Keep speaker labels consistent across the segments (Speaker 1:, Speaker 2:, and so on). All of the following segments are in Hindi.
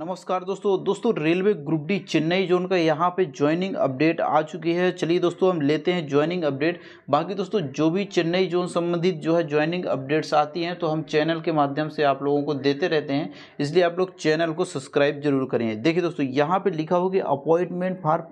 Speaker 1: नमस्कार दोस्तों दोस्तों railway group D Chennai zone का यहाँ पे ज्वाइनिंग अपडेट आ चुकी है चलिए दोस्तों हम लेते हैं ज्वाइनिंग अपडेट बाकी दोस्तों जो भी चेन्नई जोन संबंधित जो है ज्वाइनिंग अपडेट्स आती हैं तो हम चैनल के माध्यम से आप लोगों को देते रहते हैं इसलिए आप लोग चैनल को सब्सक्राइब जरूर करें देखिए दोस्तों यहाँ पर लिखा हो कि appointment for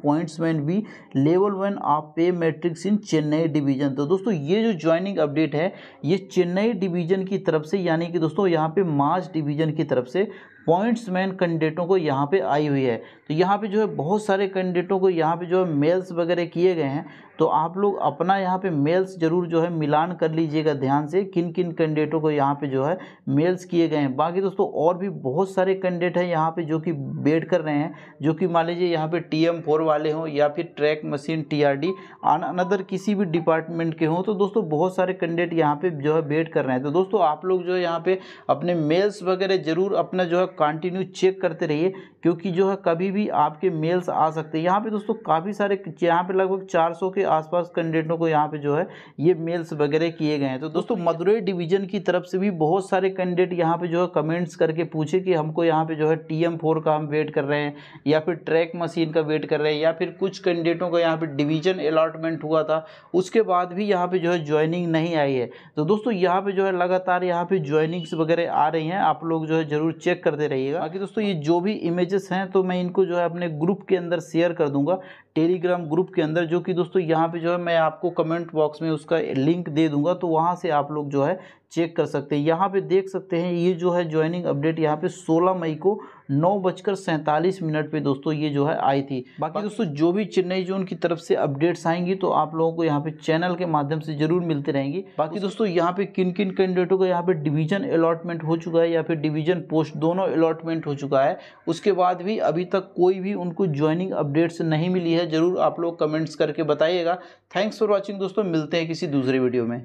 Speaker 1: man B level one of pay matrix in Chennai division तो दोस्तों ये जो ज्वाइनिंग अपडेट है ये चेन्नई डिवीजन की तरफ से यानी कि दोस्तों यहाँ पर मार्च डिवीजन की तरफ से पॉइंट्स मैन कैंडिडेटों को यहाँ पे आई हुई है तो यहाँ पे जो है बहुत सारे कैंडिडेटों को यहाँ पे जो है मेल्स वगैरह किए गए हैं तो आप लोग अपना यहाँ पे मेल्स जरूर जो है मिलान कर लीजिएगा ध्यान से किन किन कैंडिडेटों को यहाँ पे जो है मेल्स किए गए हैं बाकी दोस्तों और भी बहुत सारे कैंडिडेट हैं यहाँ पर जो कि वेट कर रहे हैं जो कि मान लीजिए यहाँ पर टी एम फोर वाले हों या फिर track machine T R D another किसी भी डिपार्टमेंट के हों तो दोस्तों बहुत सारे कैंडिडेट यहाँ पे जो है वेट कर रहे हैं तो दोस्तों आप लोग जो है यहाँ पे अपने मेल्स वगैरह जरूर अपना जो है कंटिन्यू चेक चेक करते रहिए क्योंकि जो है कभी भी आपके मेल्स आ सकते हैं यहाँ पे दोस्तों काफ़ी सारे यहाँ पे लगभग 400 के आसपास कैंडिडेटों को यहाँ पे जो है ये मेल्स वगैरह किए गए हैं तो दोस्तों मदुरई डिवीजन की तरफ से भी बहुत सारे कैंडिडेट यहाँ पे जो है कमेंट्स करके पूछे कि हमको यहाँ पे जो है टी एम फोर का हम वेट कर रहे हैं या फिर ट्रैक मशीन का वेट कर रहे हैं या फिर कुछ कैंडिडेटों का यहाँ पर डिवीजन अलाटमेंट हुआ था उसके बाद भी यहाँ पर जो है ज्वाइनिंग नहीं आई है तो दोस्तों यहाँ पर जो है लगातार यहाँ पर ज्वाइनिंग्स वगैरह आ रही हैं आप लोग जो है ज़रूर चेक करते रहिएगा बाकी दोस्तों ये जो भी इमेजेस हैं तो मैं इनको जो है अपने ग्रुप के अंदर शेयर कर दूंगा टेलीग्राम ग्रुप के अंदर जो कि दोस्तों यहाँ पे जो है मैं आपको कमेंट बॉक्स में उसका लिंक दे दूंगा तो वहाँ से आप लोग जो है चेक कर सकते हैं यहाँ पे देख सकते हैं ये जो है ज्वाइनिंग अपडेट यहाँ पे 16 मई को नौ बजकर सैंतालीस मिनट पे दोस्तों ये जो है आई थी बाकी दोस्तों जो भी चेन्नई जोन की तरफ से अपडेट्स आएंगी तो आप लोगों को यहाँ पे चैनल के माध्यम से जरूर मिलते रहेंगे बाकी दोस्तों यहाँ पे किन किन कैंडिडेटों का यहाँ पे डिवीजन अलॉटमेंट हो चुका है या फिर डिवीजन पोस्ट दोनों अलॉटमेंट हो चुका है उसके बाद भी अभी तक कोई भी उनको ज्वाइनिंग अपडेट्स नहीं मिली है जरूर आप लोग कमेंट्स करके बताइएगा थैंक्स फॉर वॉचिंग दोस्तों मिलते हैं किसी दूसरे वीडियो में